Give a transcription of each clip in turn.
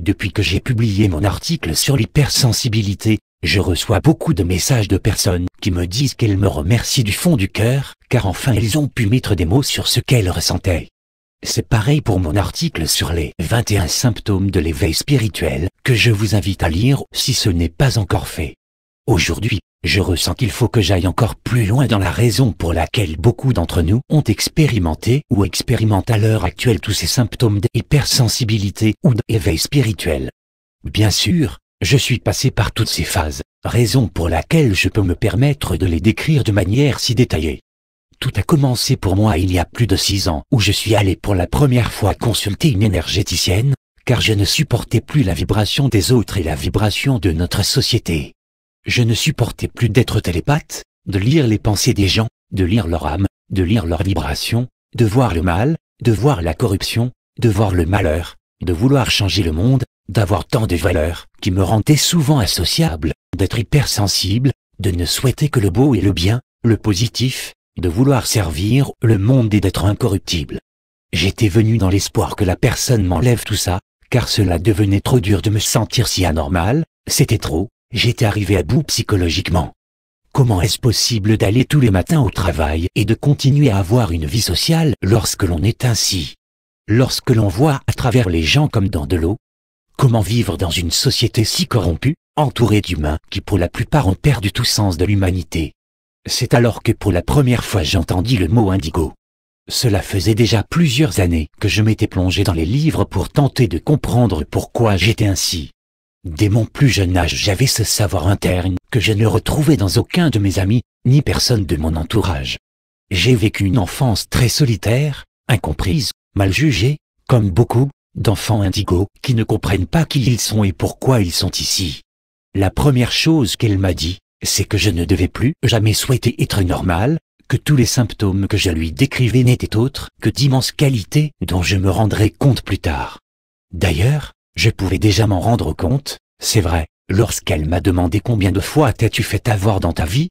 Depuis que j'ai publié mon article sur l'hypersensibilité, je reçois beaucoup de messages de personnes qui me disent qu'elles me remercient du fond du cœur, car enfin elles ont pu mettre des mots sur ce qu'elles ressentaient. C'est pareil pour mon article sur les 21 symptômes de l'éveil spirituel que je vous invite à lire si ce n'est pas encore fait. Aujourd'hui, je ressens qu'il faut que j'aille encore plus loin dans la raison pour laquelle beaucoup d'entre nous ont expérimenté ou expérimentent à l'heure actuelle tous ces symptômes d'hypersensibilité ou d'éveil spirituel. Bien sûr, je suis passé par toutes ces phases, raison pour laquelle je peux me permettre de les décrire de manière si détaillée. Tout a commencé pour moi il y a plus de six ans où je suis allé pour la première fois consulter une énergéticienne, car je ne supportais plus la vibration des autres et la vibration de notre société. Je ne supportais plus d'être télépathe, de lire les pensées des gens, de lire leur âme, de lire leurs vibrations, de voir le mal, de voir la corruption, de voir le malheur, de vouloir changer le monde, d'avoir tant de valeurs qui me rendaient souvent associable, d'être hypersensible, de ne souhaiter que le beau et le bien, le positif, de vouloir servir le monde et d'être incorruptible. J'étais venu dans l'espoir que la personne m'enlève tout ça, car cela devenait trop dur de me sentir si anormal, c'était trop, J'étais arrivé à bout psychologiquement. Comment est-ce possible d'aller tous les matins au travail et de continuer à avoir une vie sociale lorsque l'on est ainsi Lorsque l'on voit à travers les gens comme dans de l'eau Comment vivre dans une société si corrompue, entourée d'humains qui pour la plupart ont perdu tout sens de l'humanité C'est alors que pour la première fois j'entendis le mot indigo. Cela faisait déjà plusieurs années que je m'étais plongé dans les livres pour tenter de comprendre pourquoi j'étais ainsi. Dès mon plus jeune âge, j'avais ce savoir interne que je ne retrouvais dans aucun de mes amis, ni personne de mon entourage. J'ai vécu une enfance très solitaire, incomprise, mal jugée, comme beaucoup d'enfants indigos qui ne comprennent pas qui ils sont et pourquoi ils sont ici. La première chose qu'elle m'a dit, c'est que je ne devais plus jamais souhaiter être normal, que tous les symptômes que je lui décrivais n'étaient autres que d'immenses qualités dont je me rendrai compte plus tard. D'ailleurs, je pouvais déjà m'en rendre compte, c'est vrai, lorsqu'elle m'a demandé combien de fois tas tu fait avoir dans ta vie,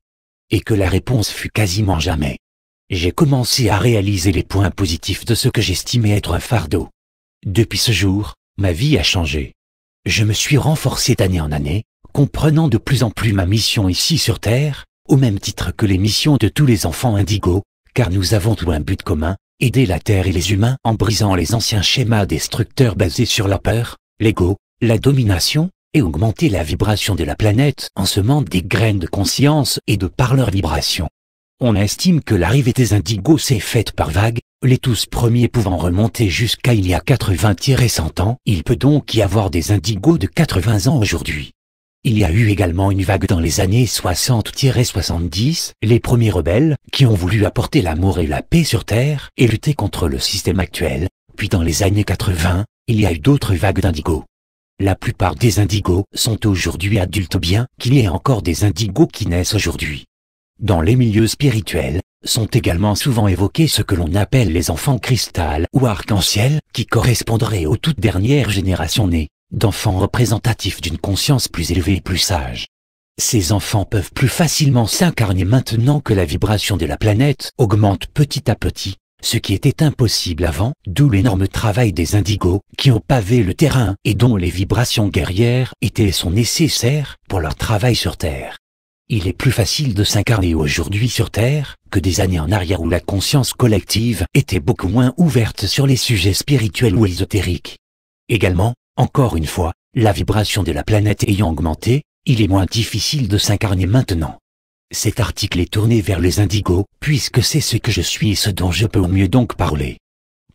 et que la réponse fut quasiment jamais. J'ai commencé à réaliser les points positifs de ce que j'estimais être un fardeau. Depuis ce jour, ma vie a changé. Je me suis renforcé d'année en année, comprenant de plus en plus ma mission ici sur Terre, au même titre que les missions de tous les enfants indigos, car nous avons tout un but commun, aider la Terre et les humains en brisant les anciens schémas destructeurs basés sur la peur, l'ego, la domination, et augmenter la vibration de la planète en semant des graines de conscience et de par leur vibration. On estime que l'arrivée des indigos s'est faite par vagues, les tous premiers pouvant remonter jusqu'à il y a 80-100 ans. Il peut donc y avoir des indigos de 80 ans aujourd'hui. Il y a eu également une vague dans les années 60-70, les premiers rebelles, qui ont voulu apporter l'amour et la paix sur Terre et lutter contre le système actuel, puis dans les années 80, il y a eu d'autres vagues d'indigos. La plupart des indigos sont aujourd'hui adultes bien qu'il y ait encore des indigos qui naissent aujourd'hui. Dans les milieux spirituels, sont également souvent évoqués ce que l'on appelle les enfants cristal ou arc-en-ciel, qui correspondraient aux toutes dernières générations nées, d'enfants représentatifs d'une conscience plus élevée et plus sage. Ces enfants peuvent plus facilement s'incarner maintenant que la vibration de la planète augmente petit à petit, ce qui était impossible avant, d'où l'énorme travail des indigos qui ont pavé le terrain et dont les vibrations guerrières étaient sont nécessaires pour leur travail sur Terre. Il est plus facile de s'incarner aujourd'hui sur Terre que des années en arrière où la conscience collective était beaucoup moins ouverte sur les sujets spirituels ou ésotériques. Également, encore une fois, la vibration de la planète ayant augmenté, il est moins difficile de s'incarner maintenant. Cet article est tourné vers les indigos, puisque c'est ce que je suis et ce dont je peux au mieux donc parler.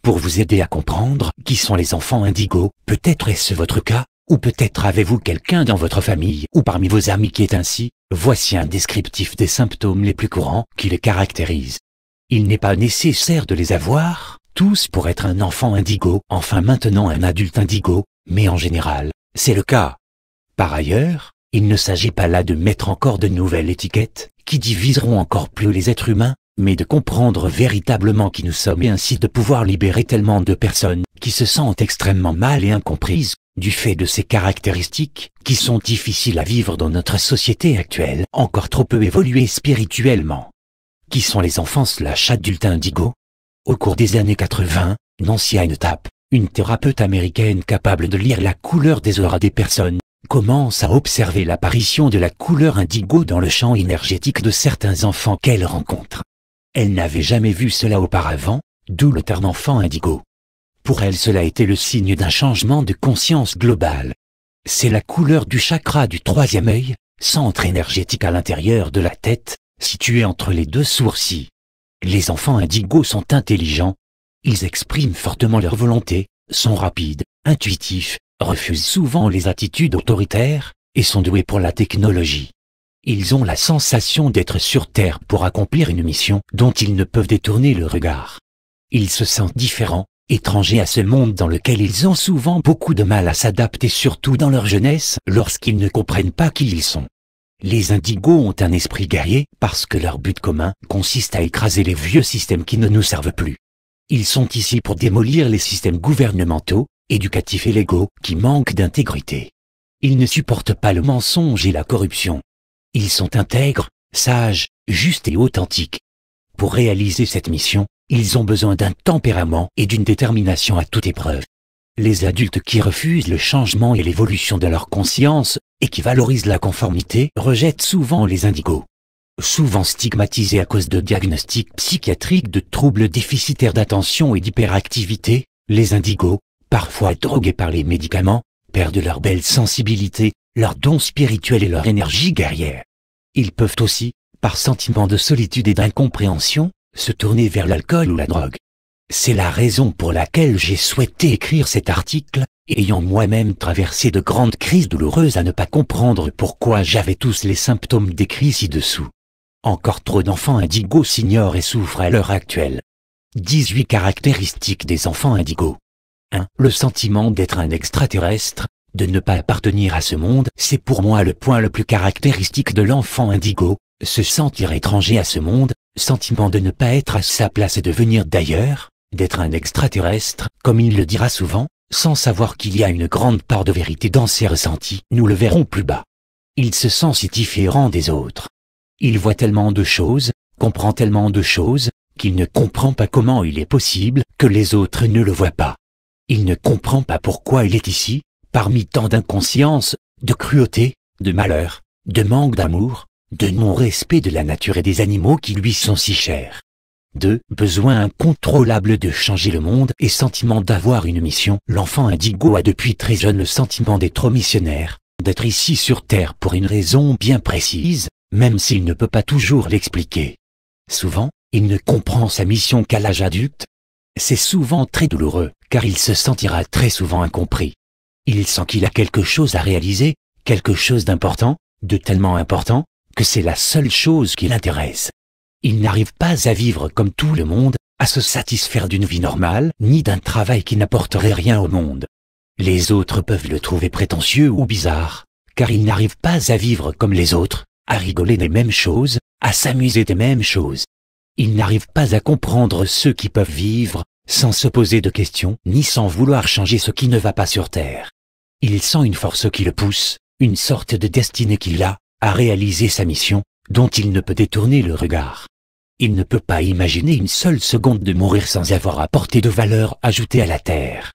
Pour vous aider à comprendre qui sont les enfants indigos, peut-être est-ce votre cas, ou peut-être avez-vous quelqu'un dans votre famille ou parmi vos amis qui est ainsi, voici un descriptif des symptômes les plus courants qui les caractérisent. Il n'est pas nécessaire de les avoir, tous pour être un enfant indigo, enfin maintenant un adulte indigo, mais en général, c'est le cas. Par ailleurs, il ne s'agit pas là de mettre encore de nouvelles étiquettes qui diviseront encore plus les êtres humains, mais de comprendre véritablement qui nous sommes et ainsi de pouvoir libérer tellement de personnes qui se sentent extrêmement mal et incomprises du fait de ces caractéristiques qui sont difficiles à vivre dans notre société actuelle, encore trop peu évoluée spirituellement. Qui sont les enfants slash adultes indigo Au cours des années 80, Nancy Tap, une thérapeute américaine capable de lire la couleur des auras des personnes, commence à observer l'apparition de la couleur indigo dans le champ énergétique de certains enfants qu'elle rencontre. Elle n'avait jamais vu cela auparavant, d'où le terme enfant indigo. Pour elle cela était le signe d'un changement de conscience globale. C'est la couleur du chakra du troisième œil, centre énergétique à l'intérieur de la tête, situé entre les deux sourcils. Les enfants indigos sont intelligents, ils expriment fortement leur volonté, sont rapides, intuitifs, refusent souvent les attitudes autoritaires et sont doués pour la technologie. Ils ont la sensation d'être sur Terre pour accomplir une mission dont ils ne peuvent détourner le regard. Ils se sentent différents, étrangers à ce monde dans lequel ils ont souvent beaucoup de mal à s'adapter surtout dans leur jeunesse lorsqu'ils ne comprennent pas qui ils sont. Les indigos ont un esprit guerrier parce que leur but commun consiste à écraser les vieux systèmes qui ne nous servent plus. Ils sont ici pour démolir les systèmes gouvernementaux, éducatifs et légaux qui manquent d'intégrité. Ils ne supportent pas le mensonge et la corruption. Ils sont intègres, sages, justes et authentiques. Pour réaliser cette mission, ils ont besoin d'un tempérament et d'une détermination à toute épreuve. Les adultes qui refusent le changement et l'évolution de leur conscience, et qui valorisent la conformité, rejettent souvent les indigos. Souvent stigmatisés à cause de diagnostics psychiatriques de troubles déficitaires d'attention et d'hyperactivité, les indigos, parfois drogués par les médicaments, perdent leur belle sensibilité, leur don spirituel et leur énergie guerrière. Ils peuvent aussi, par sentiment de solitude et d'incompréhension, se tourner vers l'alcool ou la drogue. C'est la raison pour laquelle j'ai souhaité écrire cet article, ayant moi-même traversé de grandes crises douloureuses à ne pas comprendre pourquoi j'avais tous les symptômes décrits ci-dessous. Encore trop d'enfants indigos s'ignorent et souffrent à l'heure actuelle. 18 caractéristiques des enfants indigos. 1. Le sentiment d'être un extraterrestre, de ne pas appartenir à ce monde, c'est pour moi le point le plus caractéristique de l'enfant indigo, se sentir étranger à ce monde, sentiment de ne pas être à sa place et de venir d'ailleurs, d'être un extraterrestre, comme il le dira souvent, sans savoir qu'il y a une grande part de vérité dans ses ressentis, nous le verrons plus bas. Il se sent si différent des autres. Il voit tellement de choses, comprend tellement de choses, qu'il ne comprend pas comment il est possible que les autres ne le voient pas. Il ne comprend pas pourquoi il est ici, parmi tant d'inconscience, de cruauté, de malheur, de manque d'amour, de non-respect de la nature et des animaux qui lui sont si chers. 2. Besoin incontrôlable de changer le monde et sentiment d'avoir une mission. L'enfant indigo a depuis très jeune le sentiment d'être missionnaire, d'être ici sur Terre pour une raison bien précise, même s'il ne peut pas toujours l'expliquer. Souvent, il ne comprend sa mission qu'à l'âge adulte, c'est souvent très douloureux, car il se sentira très souvent incompris. Il sent qu'il a quelque chose à réaliser, quelque chose d'important, de tellement important, que c'est la seule chose qui l'intéresse. Il n'arrive pas à vivre comme tout le monde, à se satisfaire d'une vie normale, ni d'un travail qui n'apporterait rien au monde. Les autres peuvent le trouver prétentieux ou bizarre, car il n'arrive pas à vivre comme les autres, à rigoler des mêmes choses, à s'amuser des mêmes choses, il n'arrive pas à comprendre ceux qui peuvent vivre sans se poser de questions, ni sans vouloir changer ce qui ne va pas sur Terre. Il sent une force qui le pousse, une sorte de destinée qu'il a à réaliser sa mission, dont il ne peut détourner le regard. Il ne peut pas imaginer une seule seconde de mourir sans avoir apporté de valeur ajoutée à la Terre.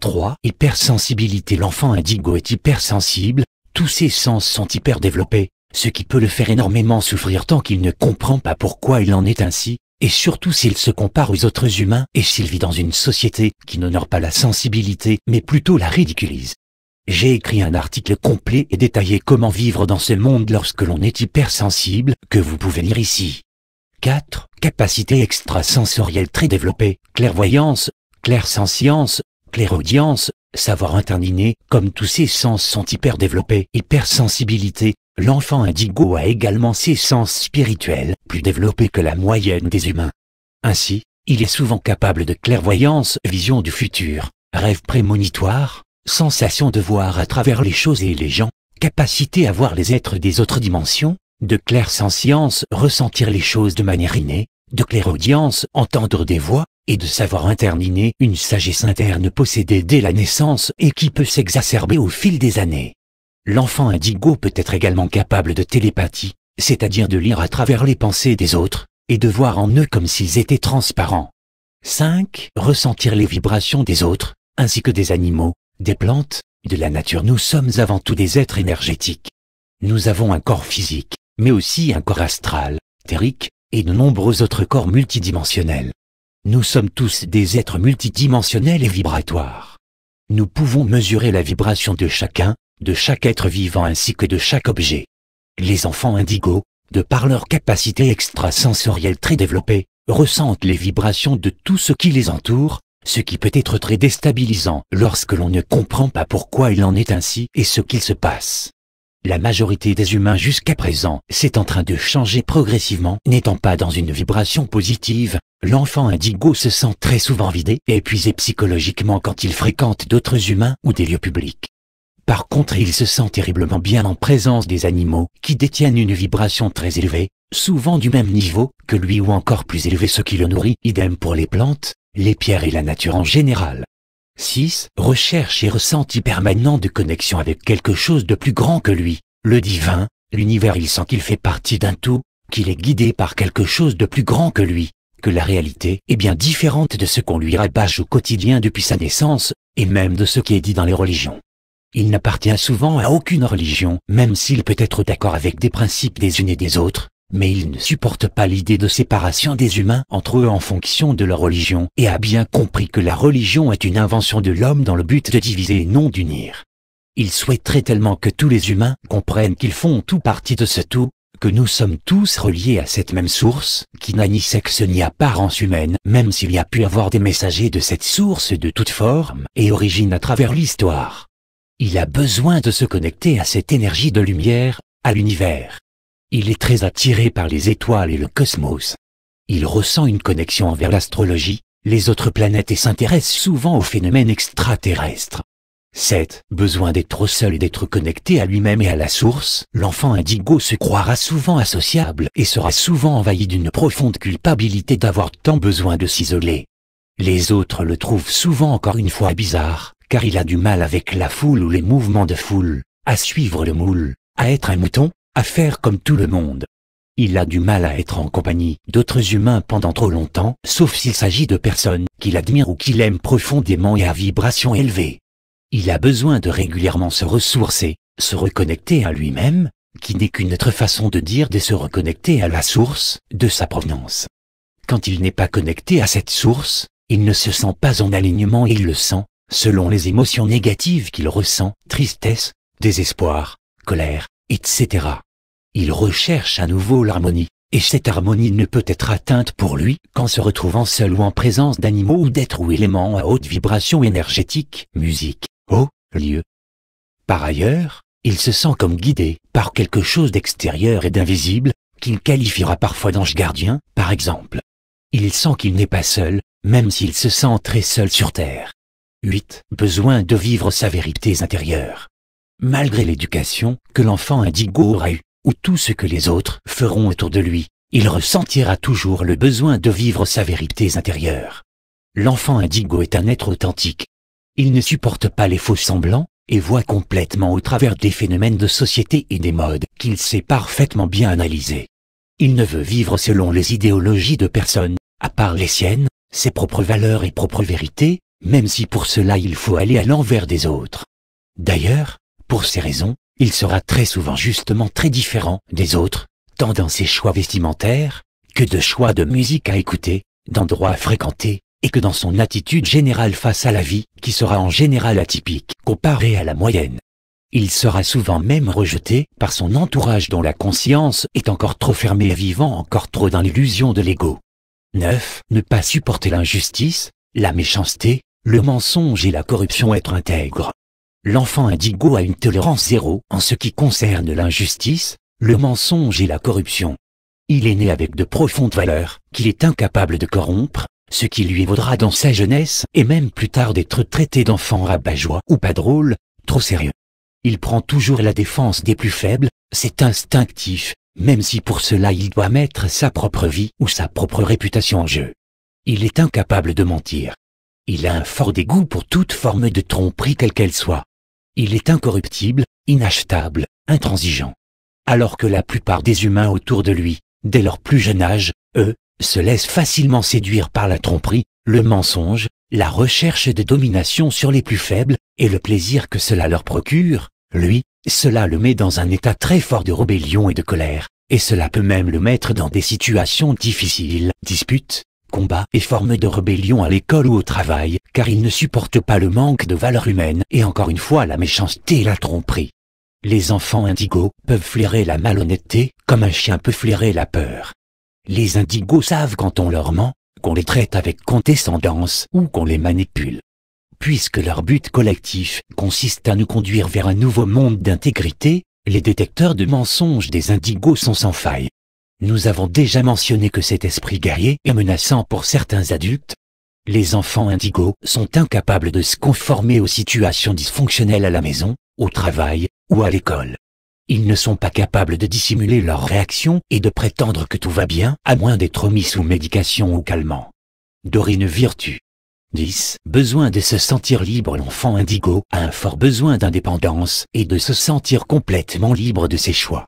3. Hypersensibilité. L'enfant indigo est hypersensible, tous ses sens sont hyper développés, ce qui peut le faire énormément souffrir tant qu'il ne comprend pas pourquoi il en est ainsi, et surtout s'il se compare aux autres humains et s'il vit dans une société qui n'honore pas la sensibilité, mais plutôt la ridiculise. J'ai écrit un article complet et détaillé comment vivre dans ce monde lorsque l'on est hypersensible, que vous pouvez lire ici. 4. Capacité extrasensorielle très développée, clairvoyance, clairsensience, clairaudience, savoir interdiner, comme tous ces sens sont hyper développés, hypersensibilité, l'enfant indigo a également ses sens spirituels, plus développés que la moyenne des humains. Ainsi, il est souvent capable de clairvoyance, vision du futur, rêve prémonitoire, sensation de voir à travers les choses et les gens, capacité à voir les êtres des autres dimensions, de clair-sensience, ressentir les choses de manière innée, de audience, entendre des voix, et de savoir interminer une sagesse interne possédée dès la naissance et qui peut s'exacerber au fil des années. L'enfant indigo peut être également capable de télépathie, c'est-à-dire de lire à travers les pensées des autres, et de voir en eux comme s'ils étaient transparents. 5. Ressentir les vibrations des autres, ainsi que des animaux, des plantes, de la nature. Nous sommes avant tout des êtres énergétiques. Nous avons un corps physique, mais aussi un corps astral, terrique et de nombreux autres corps multidimensionnels. Nous sommes tous des êtres multidimensionnels et vibratoires. Nous pouvons mesurer la vibration de chacun, de chaque être vivant ainsi que de chaque objet. Les enfants indigos, de par leur capacité extrasensorielle très développée, ressentent les vibrations de tout ce qui les entoure, ce qui peut être très déstabilisant lorsque l'on ne comprend pas pourquoi il en est ainsi et ce qu'il se passe. La majorité des humains jusqu'à présent s'est en train de changer progressivement, n'étant pas dans une vibration positive, l'enfant indigo se sent très souvent vidé et épuisé psychologiquement quand il fréquente d'autres humains ou des lieux publics. Par contre, il se sent terriblement bien en présence des animaux qui détiennent une vibration très élevée, souvent du même niveau que lui ou encore plus élevé ce qui le nourrit, idem pour les plantes, les pierres et la nature en général. 6. Recherche et ressenti permanent de connexion avec quelque chose de plus grand que lui, le divin, l'univers il sent qu'il fait partie d'un tout, qu'il est guidé par quelque chose de plus grand que lui, que la réalité est bien différente de ce qu'on lui rabâche au quotidien depuis sa naissance, et même de ce qui est dit dans les religions. Il n'appartient souvent à aucune religion, même s'il peut être d'accord avec des principes des unes et des autres, mais il ne supporte pas l'idée de séparation des humains entre eux en fonction de leur religion, et a bien compris que la religion est une invention de l'homme dans le but de diviser et non d'unir. Il souhaiterait tellement que tous les humains comprennent qu'ils font tout partie de ce tout, que nous sommes tous reliés à cette même source, qui n'a ni sexe ni apparence humaine, même s'il y a pu avoir des messagers de cette source de toute forme et origine à travers l'histoire. Il a besoin de se connecter à cette énergie de lumière, à l'univers. Il est très attiré par les étoiles et le cosmos. Il ressent une connexion envers l'astrologie, les autres planètes et s'intéresse souvent aux phénomènes extraterrestres. 7. Besoin d'être seul et d'être connecté à lui-même et à la source, l'enfant indigo se croira souvent associable et sera souvent envahi d'une profonde culpabilité d'avoir tant besoin de s'isoler. Les autres le trouvent souvent encore une fois bizarre, car il a du mal avec la foule ou les mouvements de foule, à suivre le moule, à être un mouton, à faire comme tout le monde. Il a du mal à être en compagnie d'autres humains pendant trop longtemps, sauf s'il s'agit de personnes qu'il admire ou qu'il aime profondément et à vibration élevée. Il a besoin de régulièrement se ressourcer, se reconnecter à lui-même, qui n'est qu'une autre façon de dire de se reconnecter à la source de sa provenance. Quand il n'est pas connecté à cette source, il ne se sent pas en alignement et il le sent selon les émotions négatives qu'il ressent, tristesse, désespoir, colère, etc. Il recherche à nouveau l'harmonie, et cette harmonie ne peut être atteinte pour lui qu'en se retrouvant seul ou en présence d'animaux ou d'êtres ou éléments à haute vibration énergétique, musique, eau, lieu. Par ailleurs, il se sent comme guidé par quelque chose d'extérieur et d'invisible, qu'il qualifiera parfois d'ange gardien, par exemple. Il sent qu'il n'est pas seul, même s'il se sent très seul sur Terre. 8. Besoin de vivre sa vérité intérieure. Malgré l'éducation que l'enfant indigo aura eue, ou tout ce que les autres feront autour de lui, il ressentira toujours le besoin de vivre sa vérité intérieure. L'enfant indigo est un être authentique. Il ne supporte pas les faux semblants et voit complètement au travers des phénomènes de société et des modes qu'il sait parfaitement bien analyser. Il ne veut vivre selon les idéologies de personne, à part les siennes, ses propres valeurs et propres vérités, même si pour cela il faut aller à l'envers des autres. D'ailleurs, pour ces raisons, il sera très souvent justement très différent des autres, tant dans ses choix vestimentaires, que de choix de musique à écouter, d'endroits à fréquenter, et que dans son attitude générale face à la vie, qui sera en général atypique, comparée à la moyenne. Il sera souvent même rejeté par son entourage dont la conscience est encore trop fermée et vivant encore trop dans l'illusion de l'ego. 9. Ne pas supporter l'injustice, la méchanceté, le mensonge et la corruption être intègres. L'enfant indigo a une tolérance zéro en ce qui concerne l'injustice, le mensonge et la corruption. Il est né avec de profondes valeurs qu'il est incapable de corrompre, ce qui lui vaudra dans sa jeunesse et même plus tard d'être traité d'enfant rabat-joie ou pas drôle, trop sérieux. Il prend toujours la défense des plus faibles, c'est instinctif, même si pour cela il doit mettre sa propre vie ou sa propre réputation en jeu. Il est incapable de mentir, il a un fort dégoût pour toute forme de tromperie quelle qu'elle soit. Il est incorruptible, inachetable, intransigeant. Alors que la plupart des humains autour de lui, dès leur plus jeune âge, eux, se laissent facilement séduire par la tromperie, le mensonge, la recherche de domination sur les plus faibles et le plaisir que cela leur procure, lui, cela le met dans un état très fort de rébellion et de colère, et cela peut même le mettre dans des situations difficiles, disputes, combats et formes de rébellion à l'école ou au travail, car ils ne supportent pas le manque de valeur humaine et encore une fois la méchanceté et la tromperie. Les enfants indigos peuvent flairer la malhonnêteté comme un chien peut flairer la peur. Les indigos savent quand on leur ment, qu'on les traite avec condescendance ou qu'on les manipule. Puisque leur but collectif consiste à nous conduire vers un nouveau monde d'intégrité, les détecteurs de mensonges des indigos sont sans faille. Nous avons déjà mentionné que cet esprit guerrier est menaçant pour certains adultes. Les enfants indigos sont incapables de se conformer aux situations dysfonctionnelles à la maison, au travail ou à l'école. Ils ne sont pas capables de dissimuler leurs réactions et de prétendre que tout va bien, à moins d'être mis sous médication ou calmant. Dorine Virtu 10. Besoin de se sentir libre L'enfant indigo a un fort besoin d'indépendance et de se sentir complètement libre de ses choix.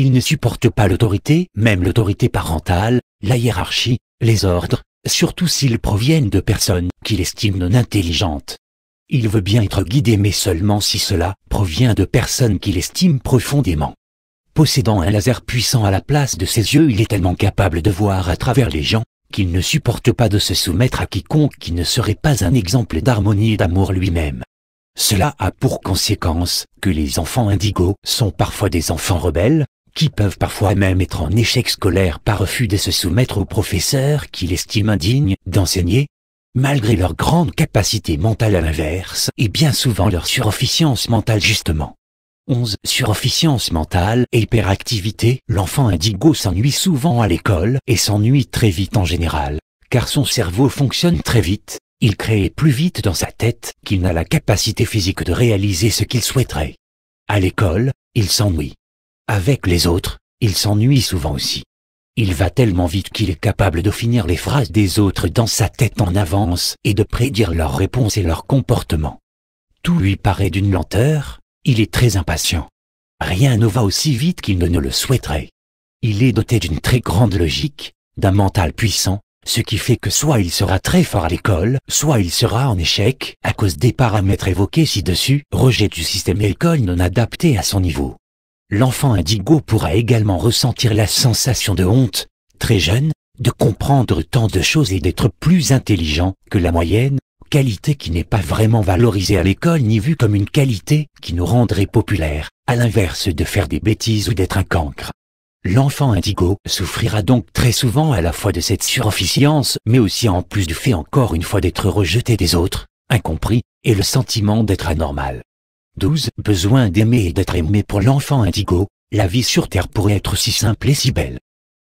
Il ne supporte pas l'autorité, même l'autorité parentale, la hiérarchie, les ordres, surtout s'ils proviennent de personnes qu'il estime non intelligentes. Il veut bien être guidé mais seulement si cela provient de personnes qu'il estime profondément. Possédant un laser puissant à la place de ses yeux, il est tellement capable de voir à travers les gens qu'il ne supporte pas de se soumettre à quiconque qui ne serait pas un exemple d'harmonie et d'amour lui-même. Cela a pour conséquence que les enfants indigos sont parfois des enfants rebelles, qui peuvent parfois même être en échec scolaire par refus de se soumettre aux professeurs qu'il estime indignes d'enseigner, malgré leur grande capacité mentale à l'inverse et bien souvent leur surofficience mentale justement. 11. Surofficience mentale et hyperactivité. L'enfant indigo s'ennuie souvent à l'école et s'ennuie très vite en général, car son cerveau fonctionne très vite. Il crée plus vite dans sa tête qu'il n'a la capacité physique de réaliser ce qu'il souhaiterait. À l'école, il s'ennuie. Avec les autres, il s'ennuie souvent aussi. Il va tellement vite qu'il est capable de finir les phrases des autres dans sa tête en avance et de prédire leurs réponses et leurs comportements. Tout lui paraît d'une lenteur, il est très impatient. Rien ne va aussi vite qu'il ne, le souhaiterait. Il est doté d'une très grande logique, d'un mental puissant, ce qui fait que soit il sera très fort à l'école, soit il sera en échec à cause des paramètres évoqués ci-dessus, rejet du système école non adapté à son niveau l'enfant indigo pourra également ressentir la sensation de honte, très jeune, de comprendre tant de choses et d'être plus intelligent que la moyenne, qualité qui n'est pas vraiment valorisée à l'école ni vue comme une qualité qui nous rendrait populaire, à l'inverse de faire des bêtises ou d'être un cancre. L'enfant indigo souffrira donc très souvent à la fois de cette surofficience mais aussi en plus du fait encore une fois d'être rejeté des autres, incompris, et le sentiment d'être anormal. 12. Besoin d'aimer et d'être aimé pour l'enfant indigo, la vie sur Terre pourrait être si simple et si belle.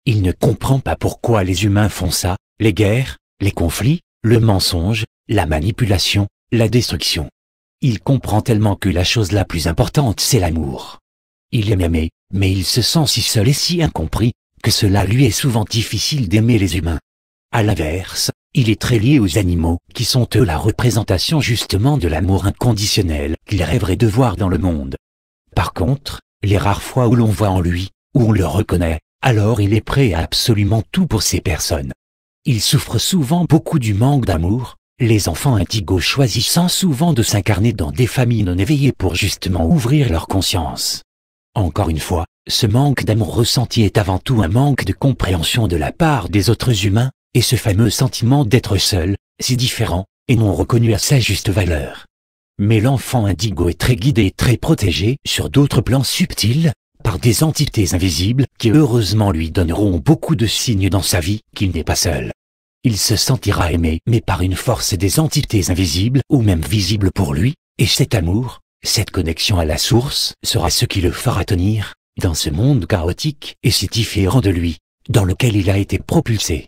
Il ne comprend pas pourquoi les humains font ça, les guerres, les conflits, le mensonge, la manipulation, la destruction. Il comprend tellement que la chose la plus importante c'est l'amour. Il aime aimer, mais il se sent si seul et si incompris, que cela lui est souvent difficile d'aimer les humains. À l'inverse, il est très lié aux animaux, qui sont eux la représentation justement de l'amour inconditionnel qu'il rêverait de voir dans le monde. Par contre, les rares fois où l'on voit en lui, où on le reconnaît, alors il est prêt à absolument tout pour ces personnes. Il souffre souvent beaucoup du manque d'amour, les enfants indigos choisissant souvent de s'incarner dans des familles non éveillées pour justement ouvrir leur conscience. Encore une fois, ce manque d'amour ressenti est avant tout un manque de compréhension de la part des autres humains, et ce fameux sentiment d'être seul, si différent, et non reconnu à sa juste valeur. Mais l'enfant indigo est très guidé et très protégé sur d'autres plans subtils, par des entités invisibles qui heureusement lui donneront beaucoup de signes dans sa vie qu'il n'est pas seul. Il se sentira aimé, mais par une force des entités invisibles ou même visibles pour lui, et cet amour, cette connexion à la source sera ce qui le fera tenir, dans ce monde chaotique et si différent de lui, dans lequel il a été propulsé.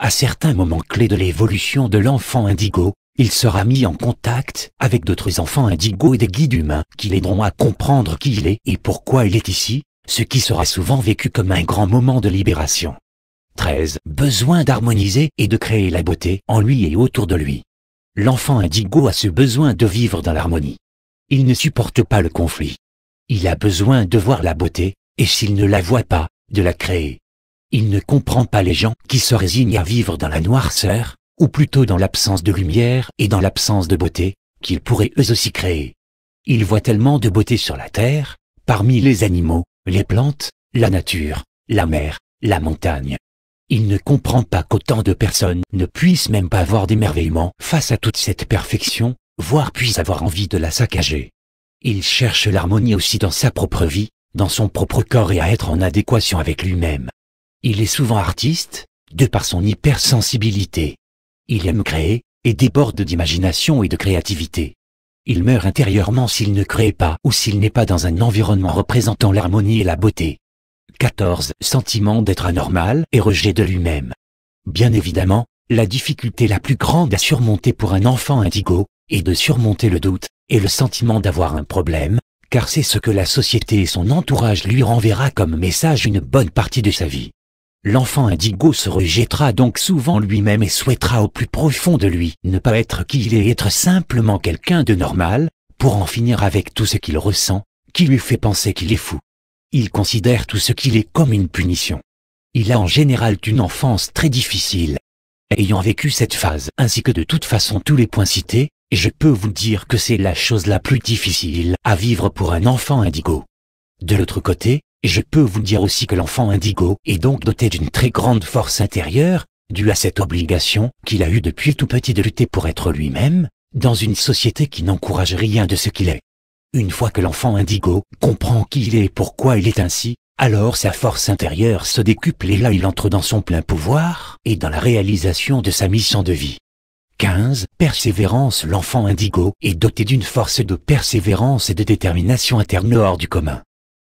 À certains moments clés de l'évolution de l'enfant indigo, il sera mis en contact avec d'autres enfants indigos et des guides humains qui l'aideront à comprendre qui il est et pourquoi il est ici, ce qui sera souvent vécu comme un grand moment de libération. 13. Besoin d'harmoniser et de créer la beauté en lui et autour de lui. L'enfant indigo a ce besoin de vivre dans l'harmonie. Il ne supporte pas le conflit. Il a besoin de voir la beauté, et s'il ne la voit pas, de la créer. Il ne comprend pas les gens qui se résignent à vivre dans la noirceur, ou plutôt dans l'absence de lumière et dans l'absence de beauté, qu'ils pourraient eux aussi créer. Il voit tellement de beauté sur la terre, parmi les animaux, les plantes, la nature, la mer, la montagne. Il ne comprend pas qu'autant de personnes ne puissent même pas avoir d'émerveillement face à toute cette perfection, voire puissent avoir envie de la saccager. Il cherche l'harmonie aussi dans sa propre vie, dans son propre corps et à être en adéquation avec lui-même. Il est souvent artiste, de par son hypersensibilité. Il aime créer et déborde d'imagination et de créativité. Il meurt intérieurement s'il ne crée pas ou s'il n'est pas dans un environnement représentant l'harmonie et la beauté. 14. Sentiment d'être anormal et rejet de lui-même. Bien évidemment, la difficulté la plus grande à surmonter pour un enfant indigo est de surmonter le doute et le sentiment d'avoir un problème, car c'est ce que la société et son entourage lui renverra comme message une bonne partie de sa vie. L'enfant indigo se rejettera donc souvent lui-même et souhaitera au plus profond de lui ne pas être qui il est et être simplement quelqu'un de normal, pour en finir avec tout ce qu'il ressent, qui lui fait penser qu'il est fou. Il considère tout ce qu'il est comme une punition. Il a en général une enfance très difficile. Ayant vécu cette phase ainsi que de toute façon tous les points cités, je peux vous dire que c'est la chose la plus difficile à vivre pour un enfant indigo. De l'autre côté, je peux vous dire aussi que l'enfant indigo est donc doté d'une très grande force intérieure, due à cette obligation qu'il a eue depuis tout petit de lutter pour être lui-même, dans une société qui n'encourage rien de ce qu'il est. Une fois que l'enfant indigo comprend qui il est et pourquoi il est ainsi, alors sa force intérieure se décuple et là il entre dans son plein pouvoir et dans la réalisation de sa mission de vie. 15. Persévérance L'enfant indigo est doté d'une force de persévérance et de détermination interne hors du commun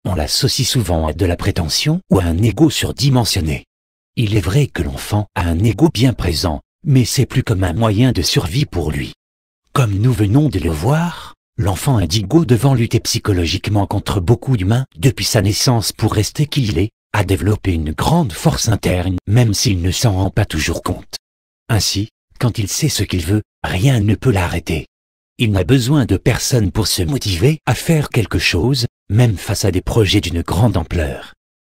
on l'associe souvent à de la prétention ou à un ego surdimensionné. Il est vrai que l'enfant a un ego bien présent, mais c'est plus comme un moyen de survie pour lui. Comme nous venons de le voir, l'enfant indigo devant lutter psychologiquement contre beaucoup d'humains depuis sa naissance pour rester qui il est, a développé une grande force interne même s'il ne s'en rend pas toujours compte. Ainsi, quand il sait ce qu'il veut, rien ne peut l'arrêter. Il n'a besoin de personne pour se motiver à faire quelque chose même face à des projets d'une grande ampleur.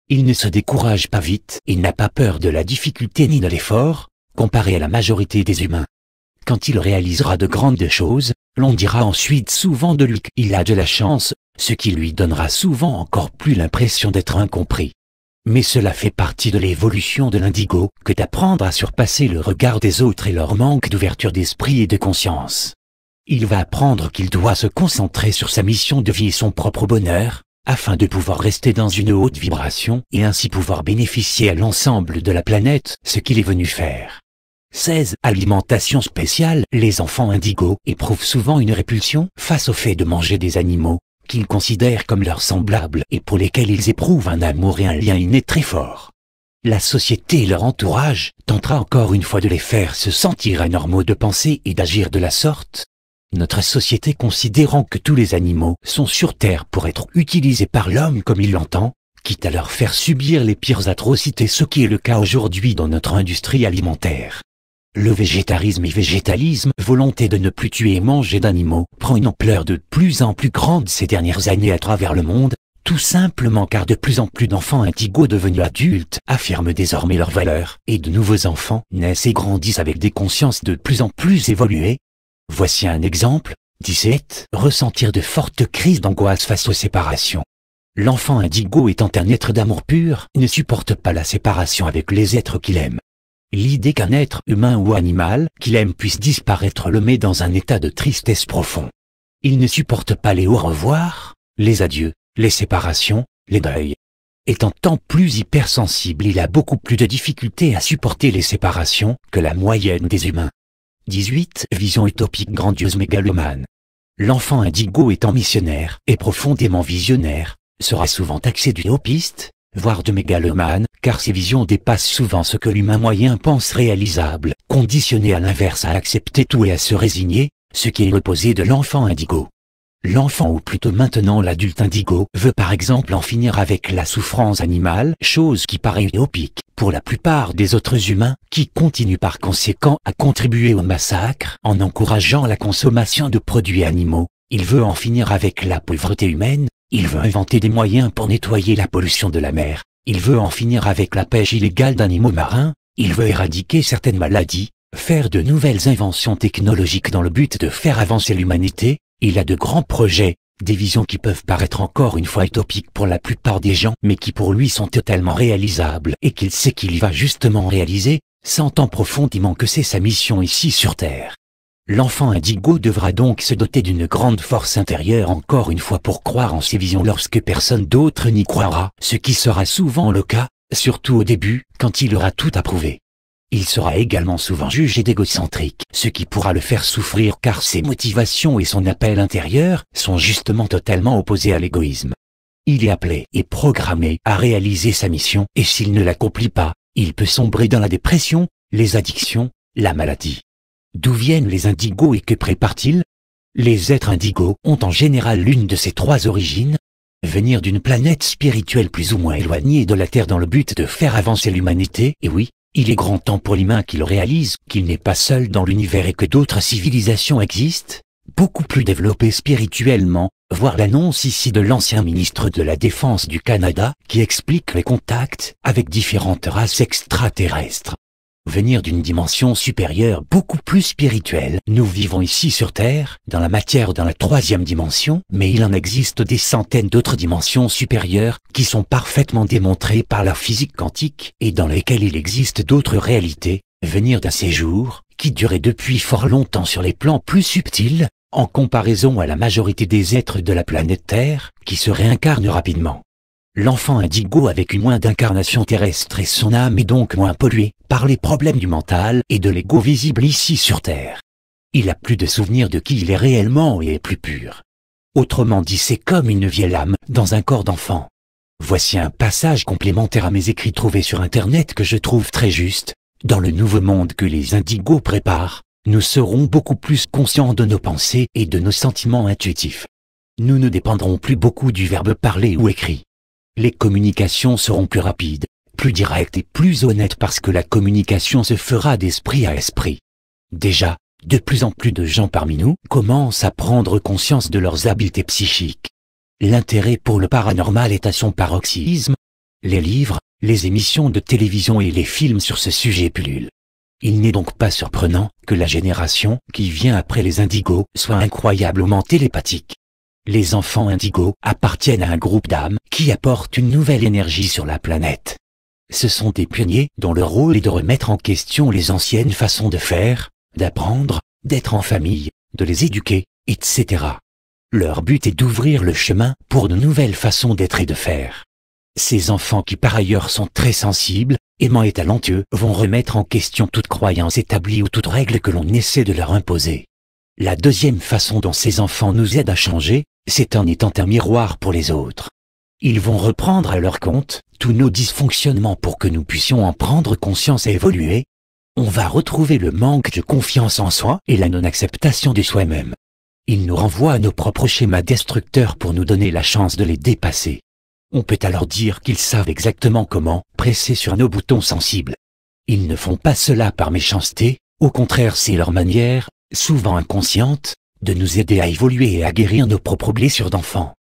Il ne se décourage pas vite, il n'a pas peur de la difficulté ni de l'effort, comparé à la majorité des humains. Quand il réalisera de grandes choses, l'on dira ensuite souvent de lui qu'il a de la chance, ce qui lui donnera souvent encore plus l'impression d'être incompris. Mais cela fait partie de l'évolution de l'indigo que d'apprendre à surpasser le regard des autres et leur manque d'ouverture d'esprit et de conscience il va apprendre qu'il doit se concentrer sur sa mission de vie et son propre bonheur, afin de pouvoir rester dans une haute vibration et ainsi pouvoir bénéficier à l'ensemble de la planète ce qu'il est venu faire. 16. Alimentation spéciale. Les enfants indigos éprouvent souvent une répulsion face au fait de manger des animaux qu'ils considèrent comme leurs semblables et pour lesquels ils éprouvent un amour et un lien inné très fort. La société et leur entourage tentera encore une fois de les faire se sentir anormaux de penser et d'agir de la sorte, notre société considérant que tous les animaux sont sur Terre pour être utilisés par l'homme comme il l'entend, quitte à leur faire subir les pires atrocités, ce qui est le cas aujourd'hui dans notre industrie alimentaire. Le végétarisme et végétalisme, volonté de ne plus tuer et manger d'animaux, prend une ampleur de plus en plus grande ces dernières années à travers le monde, tout simplement car de plus en plus d'enfants indigos devenus adultes affirment désormais leurs valeurs, et de nouveaux enfants naissent et grandissent avec des consciences de plus en plus évoluées, Voici un exemple. 17. Ressentir de fortes crises d'angoisse face aux séparations. L'enfant indigo étant un être d'amour pur, ne supporte pas la séparation avec les êtres qu'il aime. L'idée qu'un être humain ou animal qu'il aime puisse disparaître le met dans un état de tristesse profond. Il ne supporte pas les au revoir, les adieux, les séparations, les deuils. Étant tant plus hypersensible, il a beaucoup plus de difficultés à supporter les séparations que la moyenne des humains. 18. Vision utopique grandiose mégalomane. L'enfant indigo étant missionnaire et profondément visionnaire, sera souvent taxé d'utopiste, voire de mégalomane, car ses visions dépassent souvent ce que l'humain moyen pense réalisable, conditionné à l'inverse à accepter tout et à se résigner, ce qui est l'opposé de l'enfant indigo. L'enfant ou plutôt maintenant l'adulte indigo veut par exemple en finir avec la souffrance animale, chose qui paraît utopique pour la plupart des autres humains, qui continuent par conséquent à contribuer au massacre en encourageant la consommation de produits animaux. Il veut en finir avec la pauvreté humaine, il veut inventer des moyens pour nettoyer la pollution de la mer, il veut en finir avec la pêche illégale d'animaux marins, il veut éradiquer certaines maladies, faire de nouvelles inventions technologiques dans le but de faire avancer l'humanité, il a de grands projets, des visions qui peuvent paraître encore une fois utopiques pour la plupart des gens, mais qui pour lui sont totalement réalisables et qu'il sait qu'il va justement réaliser, sentant profondément que c'est sa mission ici sur Terre. L'enfant indigo devra donc se doter d'une grande force intérieure encore une fois pour croire en ses visions lorsque personne d'autre n'y croira, ce qui sera souvent le cas, surtout au début, quand il aura tout approuvé. Il sera également souvent jugé d'égocentrique, ce qui pourra le faire souffrir car ses motivations et son appel intérieur sont justement totalement opposés à l'égoïsme. Il est appelé et programmé à réaliser sa mission et s'il ne l'accomplit pas, il peut sombrer dans la dépression, les addictions, la maladie. D'où viennent les indigos et que préparent-ils Les êtres indigos ont en général l'une de ces trois origines, venir d'une planète spirituelle plus ou moins éloignée de la Terre dans le but de faire avancer l'humanité, et oui, il est grand temps pour l'humain qu'il réalise qu'il n'est pas seul dans l'univers et que d'autres civilisations existent, beaucoup plus développées spirituellement, voir l'annonce ici de l'ancien ministre de la Défense du Canada qui explique les contacts avec différentes races extraterrestres venir d'une dimension supérieure beaucoup plus spirituelle. Nous vivons ici sur Terre, dans la matière dans la troisième dimension, mais il en existe des centaines d'autres dimensions supérieures qui sont parfaitement démontrées par la physique quantique et dans lesquelles il existe d'autres réalités. Venir d'un séjour, qui durait depuis fort longtemps sur les plans plus subtils, en comparaison à la majorité des êtres de la planète Terre, qui se réincarnent rapidement. L'enfant indigo avec une moins d'incarnation terrestre et son âme est donc moins polluée par les problèmes du mental et de l'ego visible ici sur Terre. Il a plus de souvenirs de qui il est réellement et est plus pur. Autrement dit, c'est comme une vieille âme dans un corps d'enfant. Voici un passage complémentaire à mes écrits trouvés sur Internet que je trouve très juste. Dans le nouveau monde que les indigos préparent, nous serons beaucoup plus conscients de nos pensées et de nos sentiments intuitifs. Nous ne dépendrons plus beaucoup du verbe parler ou écrit les communications seront plus rapides, plus directes et plus honnêtes parce que la communication se fera d'esprit à esprit. Déjà, de plus en plus de gens parmi nous commencent à prendre conscience de leurs habiletés psychiques. L'intérêt pour le paranormal est à son paroxysme. Les livres, les émissions de télévision et les films sur ce sujet pullulent. Il n'est donc pas surprenant que la génération qui vient après les indigos soit incroyablement télépathique les enfants indigos appartiennent à un groupe d'âmes qui apportent une nouvelle énergie sur la planète. Ce sont des pionniers dont le rôle est de remettre en question les anciennes façons de faire, d'apprendre, d'être en famille, de les éduquer, etc. Leur but est d'ouvrir le chemin pour de nouvelles façons d'être et de faire. Ces enfants qui par ailleurs sont très sensibles, aimants et talentueux vont remettre en question toute croyance établie ou toute règle que l'on essaie de leur imposer. La deuxième façon dont ces enfants nous aident à changer, c'est en étant un miroir pour les autres. Ils vont reprendre à leur compte tous nos dysfonctionnements pour que nous puissions en prendre conscience et évoluer. On va retrouver le manque de confiance en soi et la non-acceptation de soi-même. Ils nous renvoient à nos propres schémas destructeurs pour nous donner la chance de les dépasser. On peut alors dire qu'ils savent exactement comment presser sur nos boutons sensibles. Ils ne font pas cela par méchanceté, au contraire c'est leur manière, souvent inconsciente, de nous aider à évoluer et à guérir nos propres blessures d'enfants.